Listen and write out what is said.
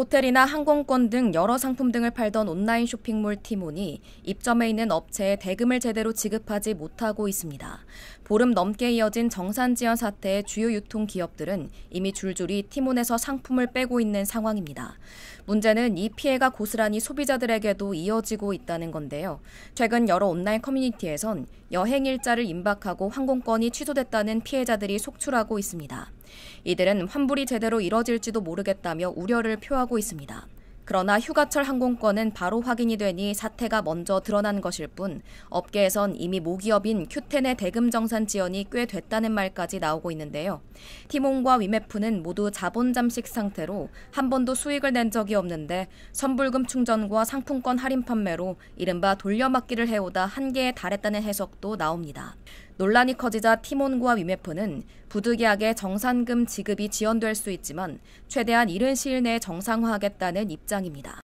호텔이나 항공권 등 여러 상품 등을 팔던 온라인 쇼핑몰 티몬이 입점해 있는 업체에 대금을 제대로 지급하지 못하고 있습니다. 보름 넘게 이어진 정산 지연 사태의 주요 유통 기업들은 이미 줄줄이 티몬에서 상품을 빼고 있는 상황입니다. 문제는 이 피해가 고스란히 소비자들에게도 이어지고 있다는 건데요. 최근 여러 온라인 커뮤니티에선 여행 일자를 임박하고 항공권이 취소됐다는 피해자들이 속출하고 있습니다. 이들은 환불이 제대로 이뤄질지도 모르겠다며 우려를 표하고 있습니다. 그러나 휴가철 항공권은 바로 확인이 되니 사태가 먼저 드러난 것일 뿐 업계에선 이미 모기업인 큐텐의 대금 정산 지연이 꽤 됐다는 말까지 나오고 있는데요. 티몬과 위메프는 모두 자본 잠식 상태로 한 번도 수익을 낸 적이 없는데 선불금 충전과 상품권 할인 판매로 이른바 돌려막기를 해오다 한계에 달했다는 해석도 나옵니다. 논란이 커지자 티몬과 위메프는 부득이하게 정산금 지급이 지연될 수 있지만 최대한 이른 시일 내에 정상화하겠다는 입장입니다.